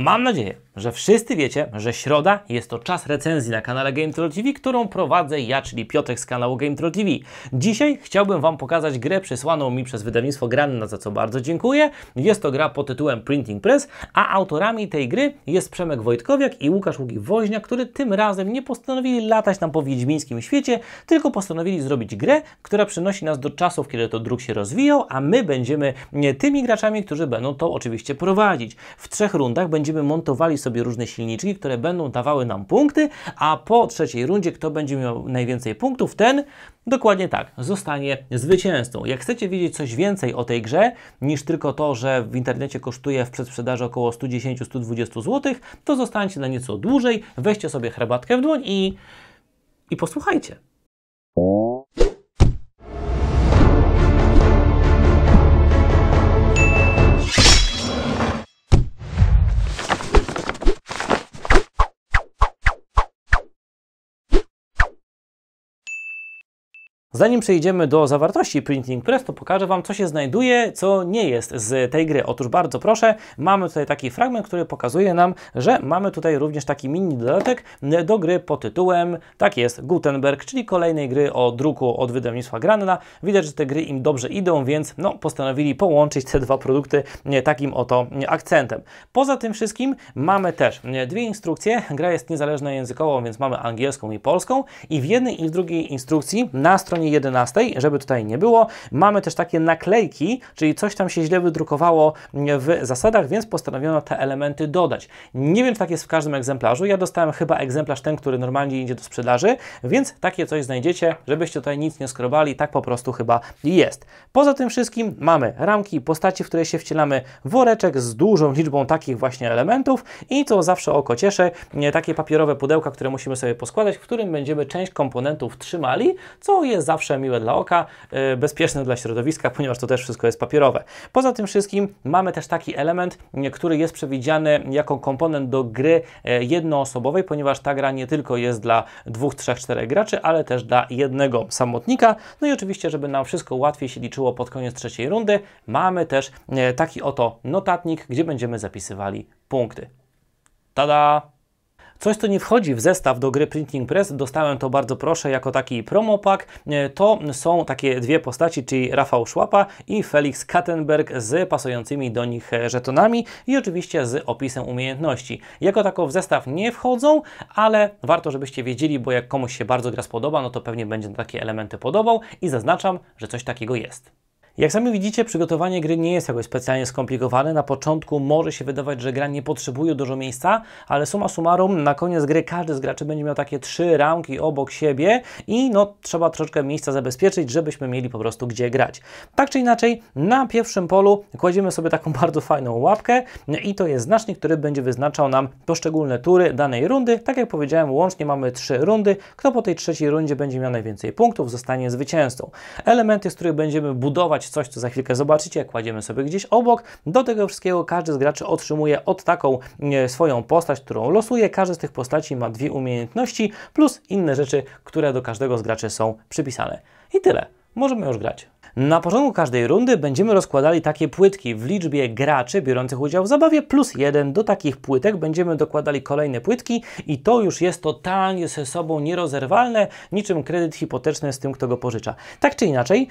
Mam nadzieję, że wszyscy wiecie, że środa jest to czas recenzji na kanale GameTrol TV, którą prowadzę ja, czyli Piotrek z kanału GameTrol TV. Dzisiaj chciałbym Wam pokazać grę przysłaną mi przez wydawnictwo Granna, za co bardzo dziękuję. Jest to gra pod tytułem Printing Press, a autorami tej gry jest Przemek Wojtkowiak i Łukasz Łuki-Woźnia, który tym razem nie postanowili latać nam po wiedźmińskim świecie, tylko postanowili zrobić grę, która przynosi nas do czasów, kiedy to druk się rozwijał, a my będziemy tymi graczami, którzy będą to oczywiście prowadzić. W trzech rundach będzie będziemy montowali sobie różne silniczki, które będą dawały nam punkty, a po trzeciej rundzie, kto będzie miał najwięcej punktów, ten dokładnie tak, zostanie zwycięzcą. Jak chcecie wiedzieć coś więcej o tej grze, niż tylko to, że w internecie kosztuje w przedsprzedaży około 110-120 zł, to zostańcie na nieco dłużej, weźcie sobie herbatkę w dłoń i, i posłuchajcie. Zanim przejdziemy do zawartości Printing Press, to pokażę Wam, co się znajduje, co nie jest z tej gry. Otóż bardzo proszę, mamy tutaj taki fragment, który pokazuje nam, że mamy tutaj również taki mini dodatek do gry pod tytułem, tak jest, Gutenberg, czyli kolejnej gry o druku od wydawnictwa Granna. Widać, że te gry im dobrze idą, więc no, postanowili połączyć te dwa produkty takim oto akcentem. Poza tym wszystkim mamy też dwie instrukcje. Gra jest niezależna językowo, więc mamy angielską i polską i w jednej i w drugiej instrukcji na stronie stronie 11, żeby tutaj nie było, mamy też takie naklejki, czyli coś tam się źle wydrukowało w zasadach, więc postanowiono te elementy dodać. Nie wiem, czy tak jest w każdym egzemplarzu. Ja dostałem chyba egzemplarz ten, który normalnie idzie do sprzedaży, więc takie coś znajdziecie, żebyście tutaj nic nie skrobali, tak po prostu chyba jest. Poza tym wszystkim mamy ramki, postaci, w które się wcielamy, woreczek z dużą liczbą takich właśnie elementów i co zawsze oko cieszy, takie papierowe pudełka, które musimy sobie poskładać, w którym będziemy część komponentów trzymali, co jest zawsze miłe dla oka, y, bezpieczne dla środowiska, ponieważ to też wszystko jest papierowe. Poza tym wszystkim mamy też taki element, y, który jest przewidziany jako komponent do gry y, jednoosobowej, ponieważ ta gra nie tylko jest dla dwóch, trzech, czterech graczy, ale też dla jednego samotnika. No i oczywiście, żeby nam wszystko łatwiej się liczyło pod koniec trzeciej rundy, mamy też taki oto notatnik, gdzie będziemy zapisywali punkty. Tada! Coś, co nie wchodzi w zestaw do gry Printing Press, dostałem to bardzo proszę jako taki promopak, e, to są takie dwie postaci, czyli Rafał Szłapa i Felix Kattenberg z pasującymi do nich żetonami i oczywiście z opisem umiejętności. Jako tako w zestaw nie wchodzą, ale warto, żebyście wiedzieli, bo jak komuś się bardzo gra spodoba, no to pewnie będzie takie elementy podobał i zaznaczam, że coś takiego jest. Jak sami widzicie, przygotowanie gry nie jest jakoś specjalnie skomplikowane. Na początku może się wydawać, że gra nie potrzebuje dużo miejsca, ale suma summarum na koniec gry każdy z graczy będzie miał takie trzy ramki obok siebie i no trzeba troszeczkę miejsca zabezpieczyć, żebyśmy mieli po prostu gdzie grać. Tak czy inaczej, na pierwszym polu kładziemy sobie taką bardzo fajną łapkę i to jest znacznik, który będzie wyznaczał nam poszczególne tury danej rundy. Tak jak powiedziałem, łącznie mamy trzy rundy. Kto po tej trzeciej rundzie będzie miał najwięcej punktów, zostanie zwycięzcą. Elementy, z których będziemy budować coś, co za chwilkę zobaczycie, kładziemy sobie gdzieś obok. Do tego wszystkiego każdy z graczy otrzymuje od taką e, swoją postać, którą losuje. Każdy z tych postaci ma dwie umiejętności plus inne rzeczy, które do każdego z graczy są przypisane. I tyle. Możemy już grać. Na początku każdej rundy będziemy rozkładali takie płytki w liczbie graczy biorących udział w zabawie plus jeden. Do takich płytek będziemy dokładali kolejne płytki i to już jest totalnie ze sobą nierozerwalne, niczym kredyt hipoteczny z tym, kto go pożycza. Tak czy inaczej,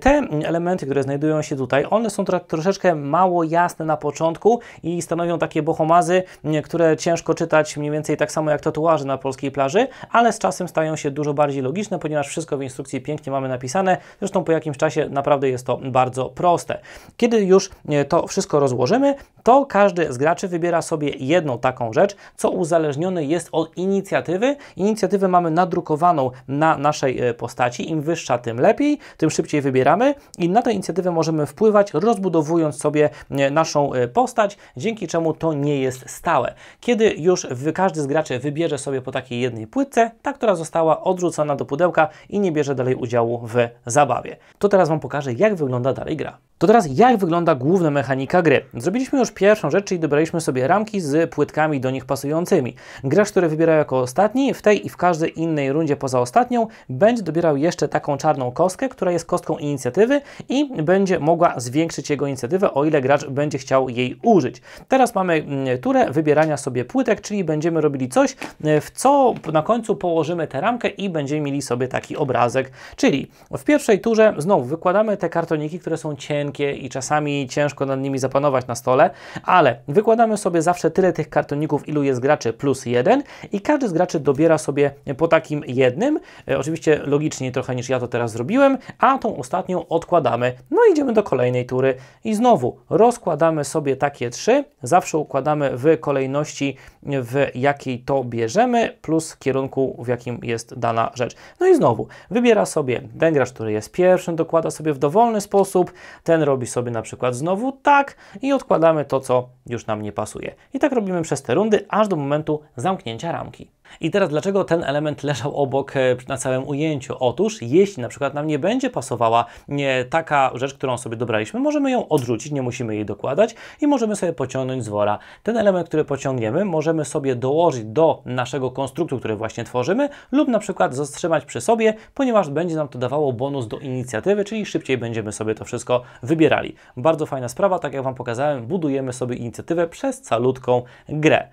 te elementy, które znajdują się tutaj, one są troszeczkę mało jasne na początku i stanowią takie bohomazy, które ciężko czytać mniej więcej tak samo jak tatuaże na polskiej plaży, ale z czasem stają się dużo bardziej logiczne, ponieważ wszystko w instrukcji pięknie mamy napisane. Zresztą po jakimś czasie naprawdę jest to bardzo proste. Kiedy już e, to wszystko rozłożymy, to każdy z graczy wybiera sobie jedną taką rzecz, co uzależnione jest od inicjatywy. Inicjatywę mamy nadrukowaną na naszej e, postaci. Im wyższa, tym lepiej, tym szybciej wybieramy i na tę inicjatywę możemy wpływać, rozbudowując sobie e, naszą postać, dzięki czemu to nie jest stałe. Kiedy już każdy z graczy wybierze sobie po takiej jednej płytce, ta, która została odrzucona do pudełka i nie bierze dalej udziału w zabawie. To teraz Wam pokażę, jak wygląda dalej gra. To teraz jak wygląda główna mechanika gry. Zrobiliśmy już pierwszą rzecz, czyli dobraliśmy sobie ramki z płytkami do nich pasującymi. Gracz, który wybiera jako ostatni, w tej i w każdej innej rundzie poza ostatnią, będzie dobierał jeszcze taką czarną kostkę, która jest kostką inicjatywy i będzie mogła zwiększyć jego inicjatywę, o ile gracz będzie chciał jej użyć. Teraz mamy mm, turę wybierania sobie płytek, czyli będziemy robili coś, e, w co na końcu położymy tę ramkę i będziemy mieli sobie taki obrazek. Czyli w pierwszej turze znowu wykładamy te kartoniki, które są cienkie i czasami ciężko nad nimi zapanować na stole, ale wykładamy sobie zawsze tyle tych kartoników, ilu jest graczy plus jeden i każdy z graczy dobiera sobie po takim jednym, e, oczywiście logicznie trochę niż ja to teraz zrobiłem, a tą ostatnią odkładamy. No idziemy do kolejnej tury i znowu rozkładamy sobie takie trzy, zawsze układamy w kolejności, w jakiej to bierzemy, plus kierunku, w jakim jest dana rzecz. No i znowu, wybiera sobie ten gracz, który jest pierwszym, dokłada sobie w dowolny sposób, ten robi sobie na przykład znowu tak i odkładamy to, co już nam nie pasuje. I tak robimy przez te rundy, aż do momentu zamknięcia ramki. I teraz dlaczego ten element leżał obok e, na całym ujęciu? Otóż jeśli na przykład nam nie będzie pasowała nie, taka rzecz, którą sobie dobraliśmy, możemy ją odrzucić, nie musimy jej dokładać i możemy sobie pociągnąć z wora. Ten element, który pociągniemy, możemy sobie dołożyć do naszego konstruktu, który właśnie tworzymy lub na przykład zatrzymać przy sobie, ponieważ będzie nam to dawało bonus do inicjatywy, czyli szybciej będziemy sobie to wszystko wybierali. Bardzo fajna sprawa, tak jak Wam pokazałem, budujemy sobie inicjatywę przez calutką grę.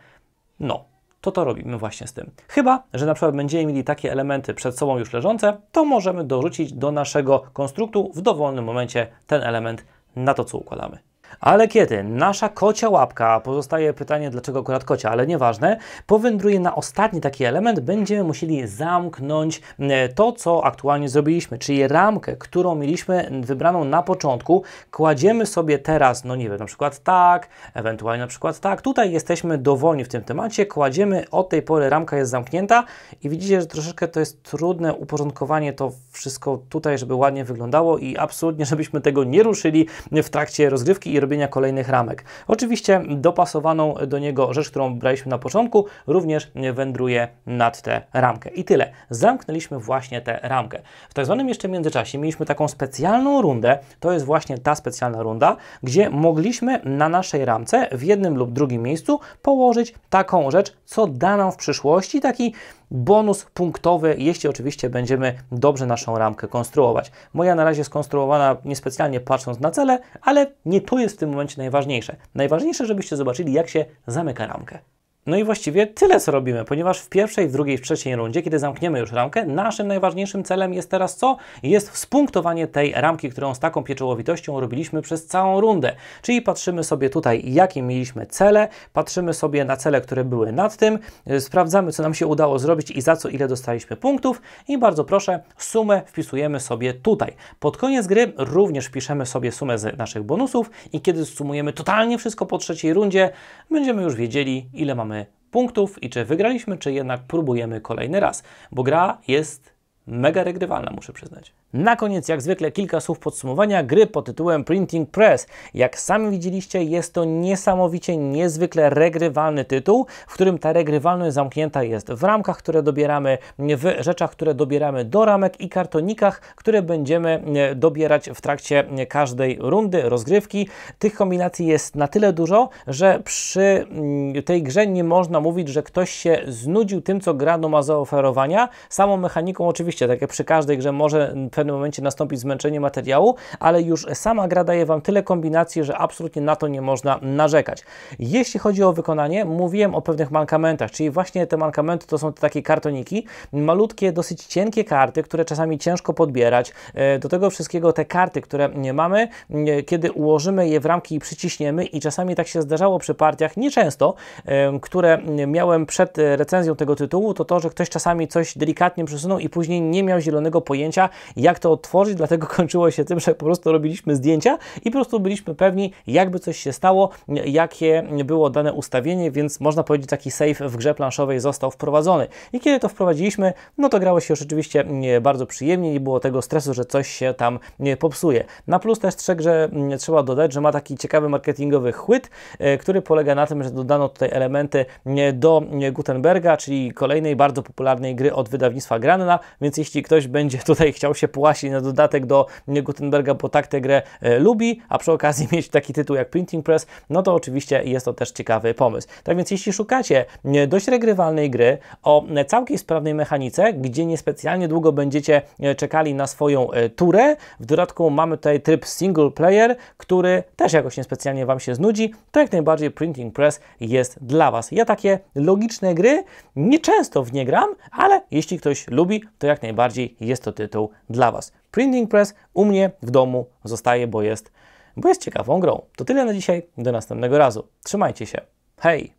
No, to to robimy właśnie z tym. Chyba, że na przykład będziemy mieli takie elementy przed sobą już leżące, to możemy dorzucić do naszego konstruktu w dowolnym momencie ten element na to, co układamy. Ale kiedy nasza kocia łapka, pozostaje pytanie dlaczego akurat kocia, ale nieważne, powędruje na ostatni taki element, będziemy musieli zamknąć e, to, co aktualnie zrobiliśmy, czyli ramkę, którą mieliśmy wybraną na początku, kładziemy sobie teraz, no nie wiem, na przykład tak, ewentualnie na przykład tak, tutaj jesteśmy dowolni w tym temacie, kładziemy, od tej pory ramka jest zamknięta i widzicie, że troszeczkę to jest trudne uporządkowanie to wszystko tutaj, żeby ładnie wyglądało i absolutnie, żebyśmy tego nie ruszyli w trakcie rozgrywki robienia kolejnych ramek. Oczywiście dopasowaną do niego rzecz, którą braliśmy na początku, również wędruje nad tę ramkę. I tyle. Zamknęliśmy właśnie tę ramkę. W tak zwanym jeszcze międzyczasie mieliśmy taką specjalną rundę, to jest właśnie ta specjalna runda, gdzie mogliśmy na naszej ramce w jednym lub drugim miejscu położyć taką rzecz, co da nam w przyszłości taki bonus punktowy, jeśli oczywiście będziemy dobrze naszą ramkę konstruować. Moja na razie skonstruowana niespecjalnie patrząc na cele, ale nie to jest jest w tym momencie najważniejsze? Najważniejsze, żebyście zobaczyli, jak się zamyka ramkę. No i właściwie tyle, co robimy, ponieważ w pierwszej, w drugiej, w trzeciej rundzie, kiedy zamkniemy już ramkę, naszym najważniejszym celem jest teraz co? Jest spunktowanie tej ramki, którą z taką pieczołowitością robiliśmy przez całą rundę. Czyli patrzymy sobie tutaj, jakie mieliśmy cele, patrzymy sobie na cele, które były nad tym, y, sprawdzamy, co nam się udało zrobić i za co ile dostaliśmy punktów i bardzo proszę, sumę wpisujemy sobie tutaj. Pod koniec gry również piszemy sobie sumę z naszych bonusów i kiedy zsumujemy totalnie wszystko po trzeciej rundzie, będziemy już wiedzieli, ile mamy punktów i czy wygraliśmy, czy jednak próbujemy kolejny raz, bo gra jest mega regrywalna, muszę przyznać. Na koniec, jak zwykle, kilka słów podsumowania gry pod tytułem Printing Press. Jak sami widzieliście, jest to niesamowicie niezwykle regrywalny tytuł, w którym ta regrywalność zamknięta jest w ramkach, które dobieramy, w rzeczach, które dobieramy do ramek i kartonikach, które będziemy e, dobierać w trakcie każdej rundy rozgrywki. Tych kombinacji jest na tyle dużo, że przy mm, tej grze nie można mówić, że ktoś się znudził tym, co gra ma zaoferowania. Samą mechaniką oczywiście, tak jak przy każdej grze może pewnym momencie nastąpi zmęczenie materiału, ale już sama gra daje Wam tyle kombinacji, że absolutnie na to nie można narzekać. Jeśli chodzi o wykonanie, mówiłem o pewnych mankamentach, czyli właśnie te mankamenty to są te takie kartoniki, malutkie, dosyć cienkie karty, które czasami ciężko podbierać. E, do tego wszystkiego te karty, które nie mamy, e, kiedy ułożymy je w ramki i przyciśniemy i czasami tak się zdarzało przy partiach, nieczęsto, e, które miałem przed recenzją tego tytułu, to to, że ktoś czasami coś delikatnie przesunął i później nie miał zielonego pojęcia, jak jak to otworzyć? dlatego kończyło się tym, że po prostu robiliśmy zdjęcia i po prostu byliśmy pewni, jakby coś się stało, jakie było dane ustawienie, więc można powiedzieć, taki save w grze planszowej został wprowadzony. I kiedy to wprowadziliśmy, no to grało się rzeczywiście bardzo przyjemnie, nie było tego stresu, że coś się tam popsuje. Na plus też że mm, trzeba dodać, że ma taki ciekawy marketingowy chłyt, e, który polega na tym, że dodano tutaj elementy do Gutenberga, czyli kolejnej bardzo popularnej gry od wydawnictwa Granna, więc jeśli ktoś będzie tutaj chciał się właśnie na dodatek do Gutenberga, bo tak tę grę e, lubi, a przy okazji mieć taki tytuł jak Printing Press, no to oczywiście jest to też ciekawy pomysł. Tak więc jeśli szukacie e, dość regrywalnej gry o e, całkiem sprawnej mechanice, gdzie niespecjalnie długo będziecie czekali na swoją turę, w dodatku mamy tutaj tryb single player, który też jakoś niespecjalnie Wam się znudzi, to jak najbardziej Printing Press jest dla Was. Ja takie logiczne gry nieczęsto w nie gram, ale jeśli ktoś lubi, to jak najbardziej jest to tytuł dla dla Was. Printing Press u mnie w domu zostaje, bo jest, bo jest ciekawą grą. To tyle na dzisiaj, do następnego razu. Trzymajcie się. Hej!